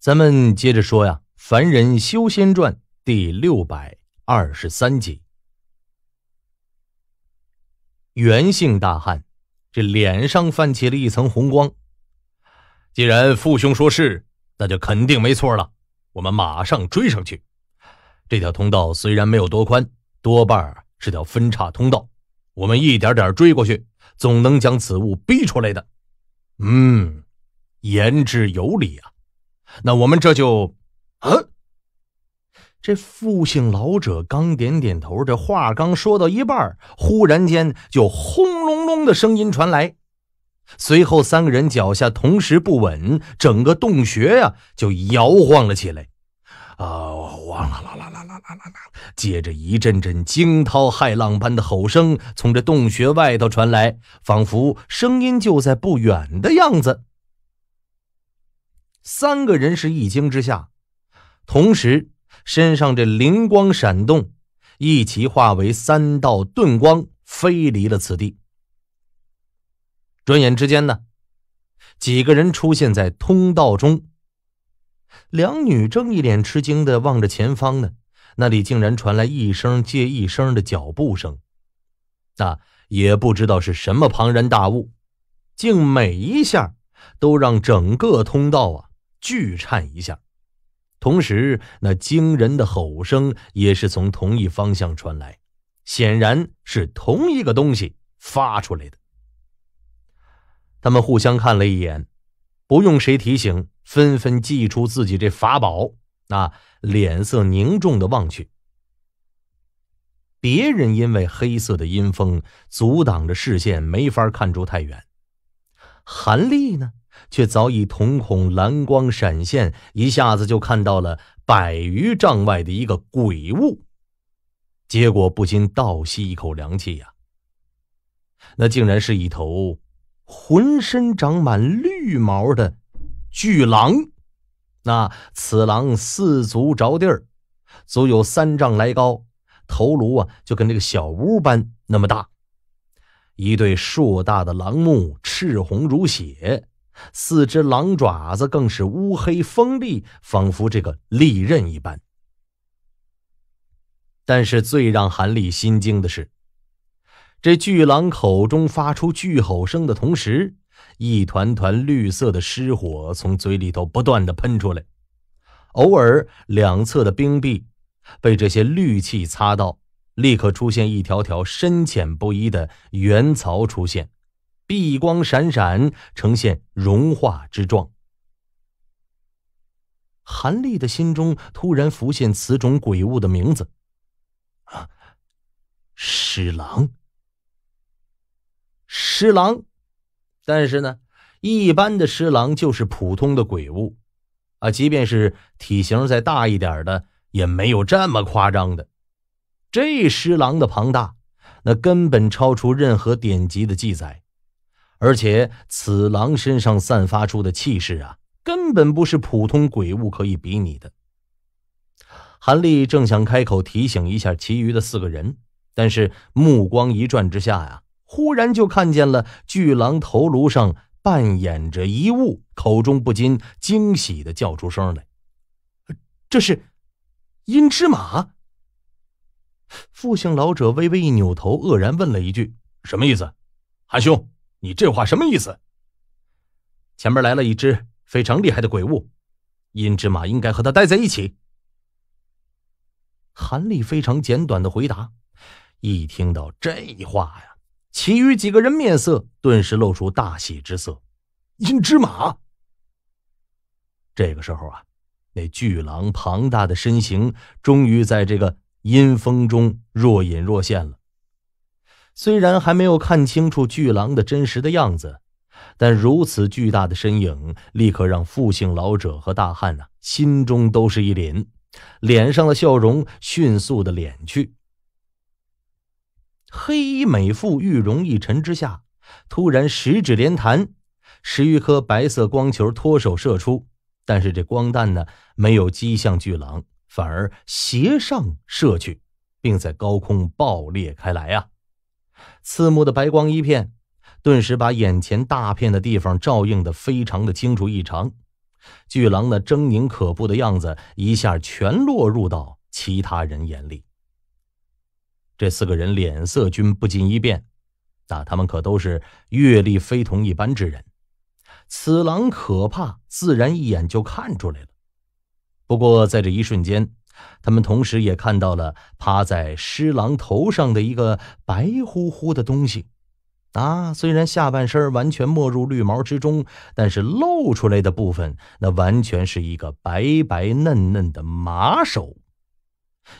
咱们接着说呀，《凡人修仙传》第六百二十三集。袁姓大汉这脸上泛起了一层红光。既然父兄说是，那就肯定没错了。我们马上追上去。这条通道虽然没有多宽，多半是条分叉通道。我们一点点追过去，总能将此物逼出来的。嗯，言之有理啊。那我们这就，啊！这复姓老者刚点点头，这话刚说到一半，忽然间就轰隆隆的声音传来，随后三个人脚下同时不稳，整个洞穴呀就摇晃了起来。啊！啦啦啦啦啦啦啦啦！接着一阵阵惊涛骇浪般的吼声从这洞穴外头传来，仿佛声音就在不远的样子。三个人是一惊之下，同时身上这灵光闪动，一齐化为三道遁光飞离了此地。转眼之间呢，几个人出现在通道中，两女正一脸吃惊的望着前方呢，那里竟然传来一声接一声的脚步声，那也不知道是什么庞然大物，竟每一下都让整个通道啊！巨颤一下，同时那惊人的吼声也是从同一方向传来，显然是同一个东西发出来的。他们互相看了一眼，不用谁提醒，纷纷祭出自己这法宝，那脸色凝重的望去。别人因为黑色的阴风阻挡着视线，没法看出太远，韩立呢？却早已瞳孔蓝光闪现，一下子就看到了百余丈外的一个鬼物，结果不禁倒吸一口凉气呀！那竟然是一头浑身长满绿毛的巨狼！那此狼四足着地儿，足有三丈来高，头颅啊就跟这个小屋般那么大，一对硕大的狼目赤红如血。四只狼爪子更是乌黑锋利，仿佛这个利刃一般。但是最让韩立心惊的是，这巨狼口中发出巨吼声的同时，一团团绿色的尸火从嘴里头不断的喷出来，偶尔两侧的冰壁被这些绿气擦到，立刻出现一条条深浅不一的圆槽出现。碧光闪闪，呈现融化之状。韩立的心中突然浮现此种鬼物的名字，啊，尸狼。尸狼，但是呢，一般的尸狼就是普通的鬼物，啊，即便是体型再大一点的，也没有这么夸张的。这尸狼的庞大，那根本超出任何典籍的记载。而且此狼身上散发出的气势啊，根本不是普通鬼物可以比拟的。韩立正想开口提醒一下其余的四个人，但是目光一转之下呀，忽然就看见了巨狼头颅上扮演着一物，口中不禁惊喜的叫出声来：“这是阴之马。”复姓老者微微一扭头，愕然问了一句：“什么意思，韩兄？”你这话什么意思？前面来了一只非常厉害的鬼物，阴之马应该和他待在一起。韩立非常简短的回答。一听到这话呀，其余几个人面色顿时露出大喜之色。阴之马。这个时候啊，那巨狼庞大的身形终于在这个阴风中若隐若现了。虽然还没有看清楚巨狼的真实的样子，但如此巨大的身影立刻让复姓老者和大汉啊、心中都是一凛，脸上的笑容迅速的敛去。黑衣美妇玉容一沉之下，突然十指连弹，十余颗白色光球脱手射出，但是这光弹呢没有击向巨狼，反而斜上射去，并在高空爆裂开来啊！刺目的白光一片，顿时把眼前大片的地方照映的非常的清楚异常。巨狼那狰狞可怖的样子，一下全落入到其他人眼里。这四个人脸色均不禁一变，那他们可都是阅历非同一般之人，此狼可怕，自然一眼就看出来了。不过在这一瞬间。他们同时也看到了趴在尸狼头上的一个白乎乎的东西，啊，虽然下半身完全没入绿毛之中，但是露出来的部分，那完全是一个白白嫩嫩的马手，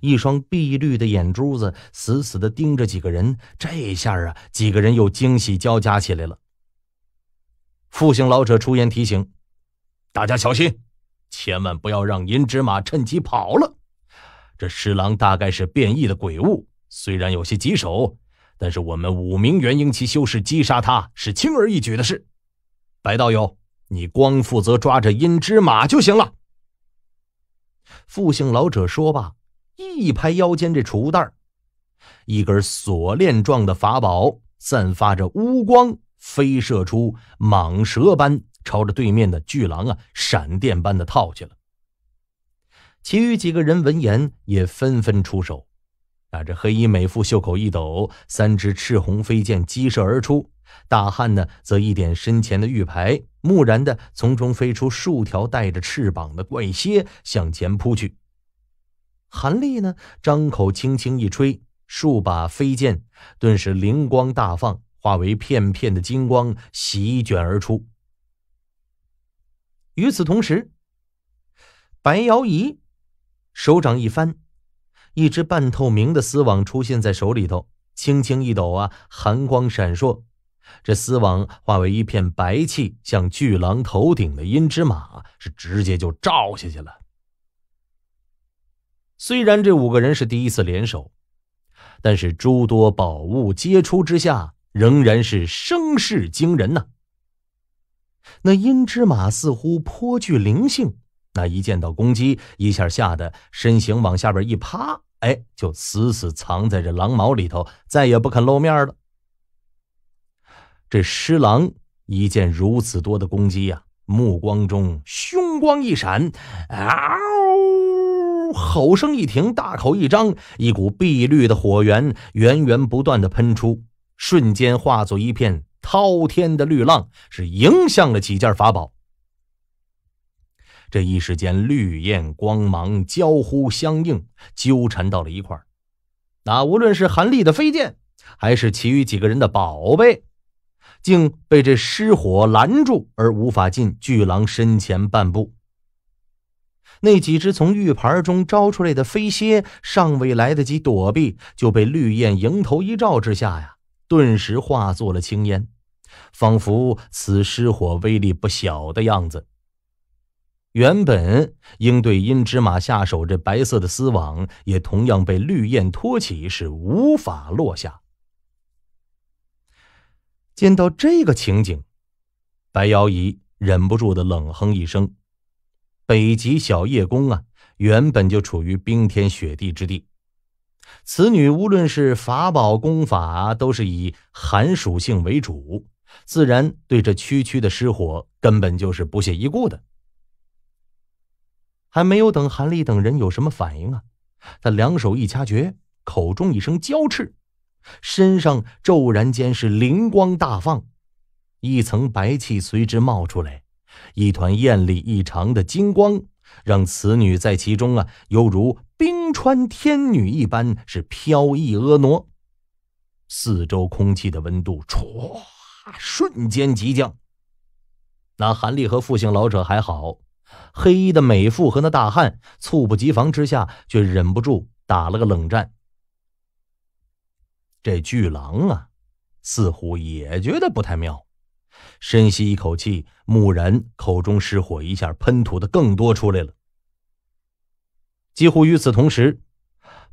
一双碧绿的眼珠子死死的盯着几个人。这下啊，几个人又惊喜交加起来了。复姓老者出言提醒：“大家小心，千万不要让银纸马趁机跑了。”这尸狼大概是变异的鬼物，虽然有些棘手，但是我们五名元婴期修士击杀他是轻而易举的事。白道友，你光负责抓着阴之马就行了。复姓老者说罢，一拍腰间这储物袋一根锁链状的法宝散发着乌光，飞射出蟒蛇般，朝着对面的巨狼啊，闪电般的套去了。其余几个人闻言也纷纷出手。那这黑衣美妇袖口一抖，三支赤红飞剑激射而出；大汉呢，则一点身前的玉牌，蓦然的从中飞出数条带着翅膀的怪蝎向前扑去。韩立呢，张口轻轻一吹，数把飞剑顿时灵光大放，化为片片的金光席卷而出。与此同时，白瑶仪。手掌一翻，一只半透明的丝网出现在手里头，轻轻一抖啊，寒光闪烁，这丝网化为一片白气，向巨狼头顶的阴之马是直接就照下去了。虽然这五个人是第一次联手，但是诸多宝物皆出之下，仍然是声势惊人呐。那阴之马似乎颇具灵性。那一见到公鸡，一下吓得身形往下边一趴，哎，就死死藏在这狼毛里头，再也不肯露面了。这狮狼一见如此多的公鸡呀，目光中凶光一闪，嗷！吼声一停，大口一张，一股碧绿的火源源源不断的喷出，瞬间化作一片滔天的绿浪，是迎向了几件法宝。这一时间，绿焰光芒交呼相应，纠缠到了一块儿。那无论是韩立的飞剑，还是其余几个人的宝贝，竟被这失火拦住，而无法进巨狼身前半步。那几只从玉盘中招出来的飞蝎，尚未来得及躲避，就被绿焰迎头一照之下呀，顿时化作了青烟，仿佛此失火威力不小的样子。原本应对阴芝马下手，这白色的丝网也同样被绿焰托起，是无法落下。见到这个情景，白瑶仪忍不住的冷哼一声：“北极小叶宫啊，原本就处于冰天雪地之地，此女无论是法宝功法，都是以寒属性为主，自然对这区区的失火，根本就是不屑一顾的。”还没有等韩立等人有什么反应啊，他两手一掐诀，口中一声娇叱，身上骤然间是灵光大放，一层白气随之冒出来，一团艳丽异常的金光，让此女在其中啊犹如冰川天女一般是飘逸婀娜，四周空气的温度歘瞬间急降。那韩立和复姓老者还好。黑衣的美妇和那大汉猝不及防之下，却忍不住打了个冷战。这巨狼啊，似乎也觉得不太妙，深吸一口气，蓦然口中失火一下喷吐的更多出来了。几乎与此同时，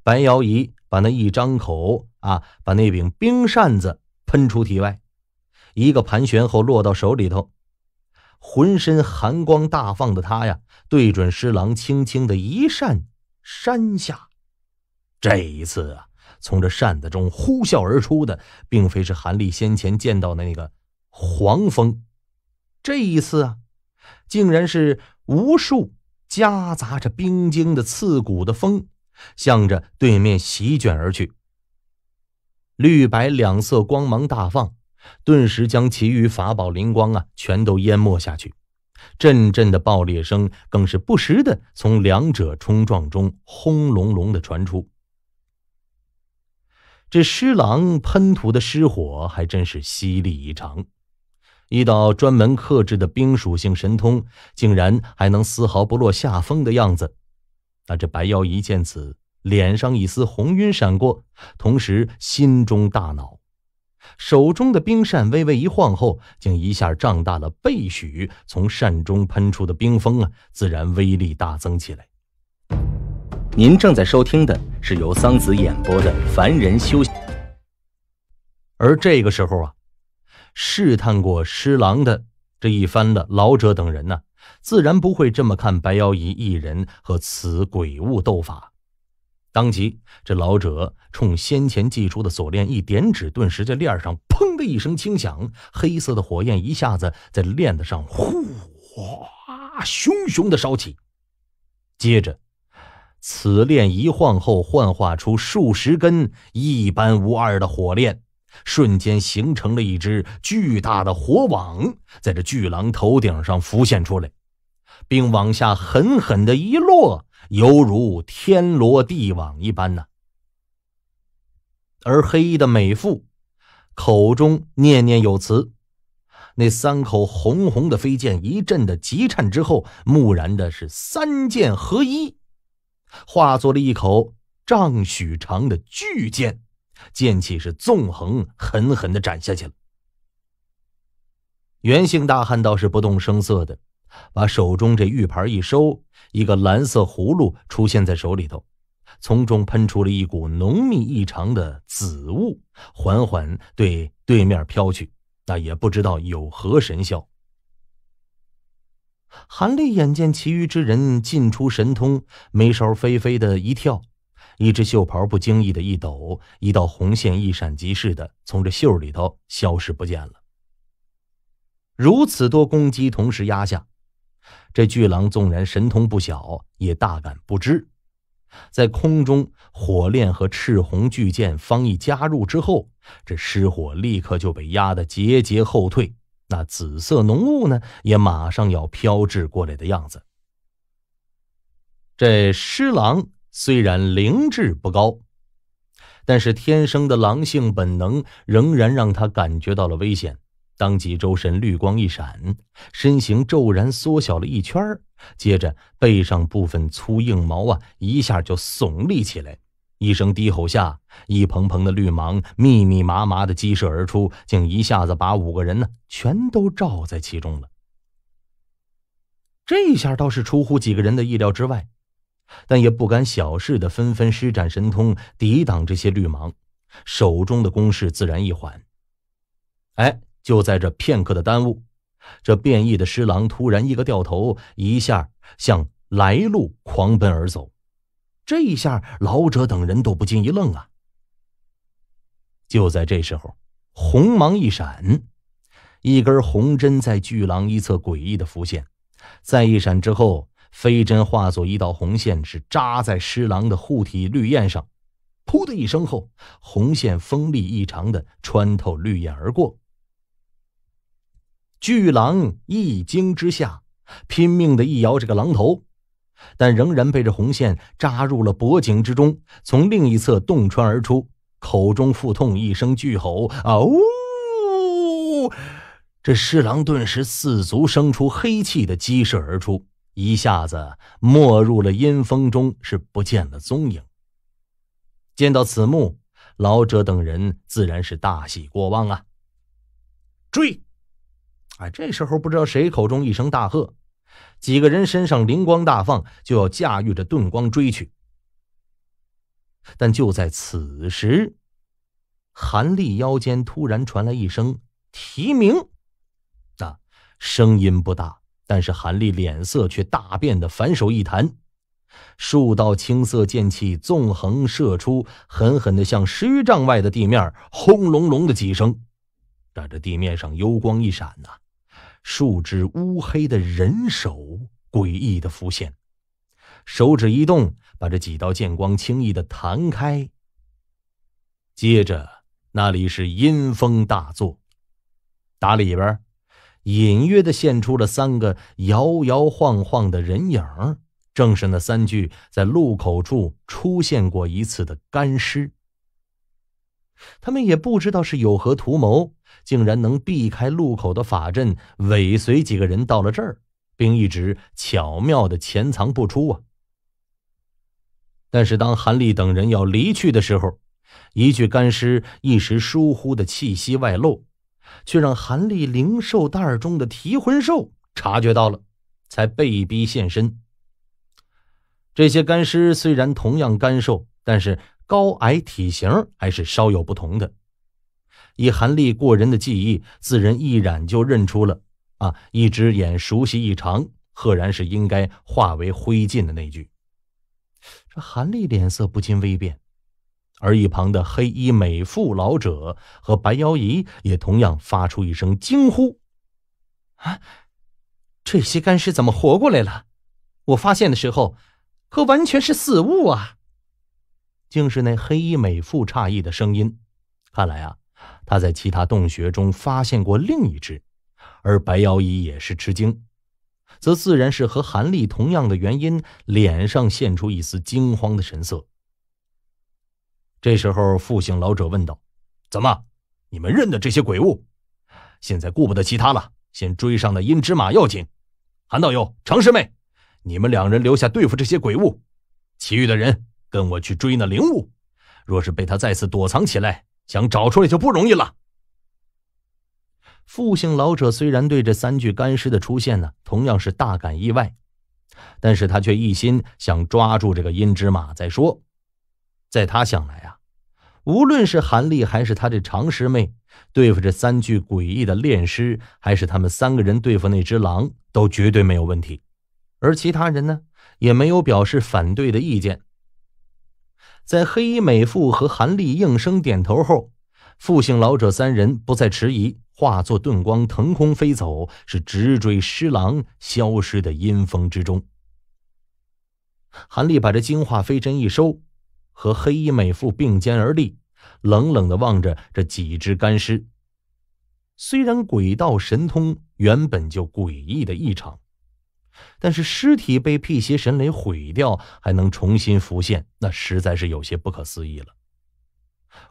白瑶姨把那一张口啊，把那柄冰扇子喷出体外，一个盘旋后落到手里头。浑身寒光大放的他呀，对准施琅轻轻的一扇扇下。这一次啊，从这扇子中呼啸而出的，并非是韩立先前见到的那个黄风，这一次啊，竟然是无数夹杂着冰晶的刺骨的风，向着对面席卷而去。绿白两色光芒大放。顿时将其余法宝灵光啊，全都淹没下去。阵阵的爆裂声更是不时的从两者冲撞中轰隆隆的传出。这狮狼喷吐的狮火还真是犀利异常，一道专门克制的冰属性神通，竟然还能丝毫不落下风的样子。那这白妖一见此，脸上一丝红晕闪过，同时心中大恼。手中的冰扇微微一晃后，竟一下胀大了倍许，从扇中喷出的冰封啊，自然威力大增起来。您正在收听的是由桑梓演播的《凡人修仙》。而这个时候啊，试探过施琅的这一番的老者等人呢，自然不会这么看白妖夷一人和此鬼物斗法。当即，这老者冲先前祭出的锁链一点指，顿时这链上砰的一声轻响，黑色的火焰一下子在链子上呼哗，熊熊的烧起。接着，此链一晃后，幻化出数十根一般无二的火链，瞬间形成了一只巨大的火网，在这巨狼头顶上浮现出来，并往下狠狠的一落。犹如天罗地网一般呢，而黑衣的美妇口中念念有词，那三口红红的飞剑一阵的急颤之后，木然的是三剑合一，化作了一口丈许长的巨剑，剑气是纵横狠狠的斩下去了。袁姓大汉倒是不动声色的。把手中这玉牌一收，一个蓝色葫芦出现在手里头，从中喷出了一股浓密异常的紫雾，缓缓对对面飘去。那也不知道有何神效。韩立眼见其余之人尽出神通，眉梢飞飞的一跳，一只袖袍不经意的一抖，一道红线一闪即逝的从这袖里头消失不见了。如此多攻击同时压下。这巨狼纵然神通不小，也大感不知。在空中，火链和赤红巨剑方一加入之后，这尸火立刻就被压得节节后退。那紫色浓雾呢，也马上要飘至过来的样子。这尸狼虽然灵智不高，但是天生的狼性本能仍然让他感觉到了危险。当即，周身绿光一闪，身形骤然缩小了一圈接着背上部分粗硬毛啊，一下就耸立起来。一声低吼下，一蓬蓬的绿芒密密麻麻的激射而出，竟一下子把五个人呢全都罩在其中了。这下倒是出乎几个人的意料之外，但也不敢小视的，纷纷施展神通抵挡这些绿芒，手中的攻势自然一缓。哎。就在这片刻的耽误，这变异的狮狼突然一个掉头，一下向来路狂奔而走。这一下，老者等人都不禁一愣啊！就在这时候，红芒一闪，一根红针在巨狼一侧诡异的浮现，再一闪之后，飞针化作一道红线，是扎在狮狼的护体绿焰上。噗的一声后，红线锋利异常的穿透绿焰而过。巨狼一惊之下，拼命的一摇这个狼头，但仍然被这红线扎入了脖颈之中，从另一侧洞穿而出，口中腹痛，一声巨吼：“啊呜！”这狮狼顿时四足生出黑气的激射而出，一下子没入了阴风中，是不见了踪影。见到此幕，老者等人自然是大喜过望啊！追！哎，这时候不知道谁口中一声大喝，几个人身上灵光大放，就要驾驭着遁光追去。但就在此时，韩立腰间突然传来一声啼鸣，啊，声音不大，但是韩立脸色却大变，的反手一弹，数道青色剑气纵横射出，狠狠的向十余丈外的地面，轰隆隆的几声，但这地面上幽光一闪，呐。数只乌黑的人手诡异的浮现，手指一动，把这几道剑光轻易的弹开。接着，那里是阴风大作，打里边隐约的现出了三个摇摇晃晃的人影，正是那三具在路口处出现过一次的干尸。他们也不知道是有何图谋。竟然能避开路口的法阵，尾随几个人到了这儿，并一直巧妙的潜藏不出啊！但是当韩立等人要离去的时候，一具干尸一时疏忽的气息外露，却让韩立灵兽袋中的提魂兽察觉到了，才被逼现身。这些干尸虽然同样干瘦，但是高矮体型还是稍有不同的。以韩立过人的记忆，自然一染就认出了，啊，一只眼熟悉异常，赫然是应该化为灰烬的那句。这韩立脸色不禁微变，而一旁的黑衣美妇老者和白妖姨也同样发出一声惊呼：“啊，这些干尸怎么活过来了？我发现的时候，可完全是死物啊！”竟是那黑衣美妇诧异的声音。看来啊。他在其他洞穴中发现过另一只，而白妖衣也是吃惊，则自然是和韩立同样的原因，脸上现出一丝惊慌的神色。这时候，复姓老者问道：“怎么，你们认得这些鬼物？现在顾不得其他了，先追上那阴之马要紧。韩道友、程师妹，你们两人留下对付这些鬼物，其余的人跟我去追那灵物。若是被他再次躲藏起来。”想找出来就不容易了。复姓老者虽然对这三具干尸的出现呢，同样是大感意外，但是他却一心想抓住这个阴之马再说。在他想来啊，无论是韩立还是他这长师妹，对付这三具诡异的炼尸，还是他们三个人对付那只狼，都绝对没有问题。而其他人呢，也没有表示反对的意见。在黑衣美妇和韩立应声点头后，复姓老者三人不再迟疑，化作遁光腾空飞走，是直追尸狼消失的阴风之中。韩立把这精化飞针一收，和黑衣美妇并肩而立，冷冷的望着这几只干尸。虽然鬼道神通原本就诡异的异常。但是尸体被辟邪神雷毁掉，还能重新浮现，那实在是有些不可思议了。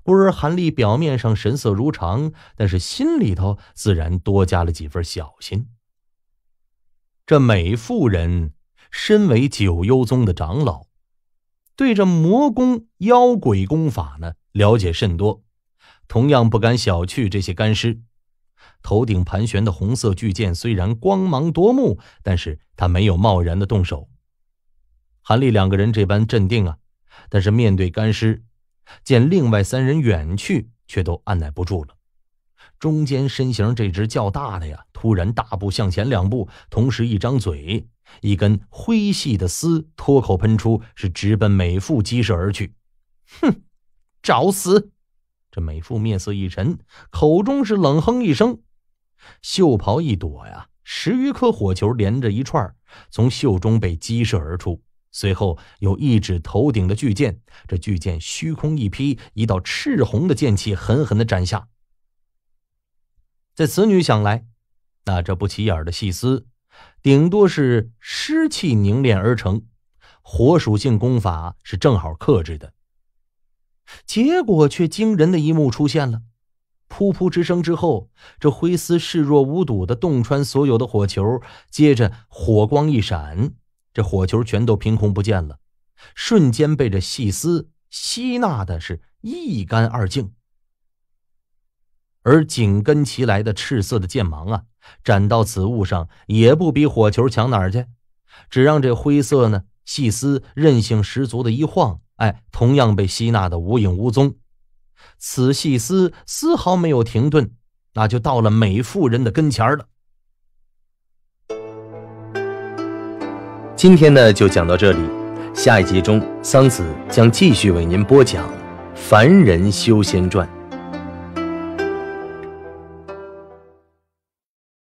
故而韩立表面上神色如常，但是心里头自然多加了几分小心。这美妇人身为九幽宗的长老，对这魔功妖鬼功法呢了解甚多，同样不敢小觑这些干尸。头顶盘旋的红色巨剑虽然光芒夺目，但是他没有贸然的动手。韩立两个人这般镇定啊，但是面对干尸，见另外三人远去，却都按耐不住了。中间身形这只较大的呀，突然大步向前两步，同时一张嘴，一根灰细的丝脱口喷出，是直奔美妇鸡舍而去。哼，找死！这美妇面色一沉，口中是冷哼一声，袖袍一躲呀，十余颗火球连着一串，从袖中被击射而出。随后有一指头顶的巨剑，这巨剑虚空一劈，一道赤红的剑气狠狠的斩下。在此女想来，那这不起眼的细丝，顶多是湿气凝练而成，火属性功法是正好克制的。结果却惊人的一幕出现了，噗噗之声之后，这灰丝视若无睹的洞穿所有的火球，接着火光一闪，这火球全都凭空不见了，瞬间被这细丝吸纳的是一干二净。而紧跟其来的赤色的剑芒啊，斩到此物上也不比火球强哪儿去，只让这灰色呢细丝韧性十足的一晃。哎，同样被吸纳的无影无踪，此细丝丝毫没有停顿，那就到了美妇人的跟前了。今天呢，就讲到这里，下一集中桑梓将继续为您播讲《凡人修仙传》。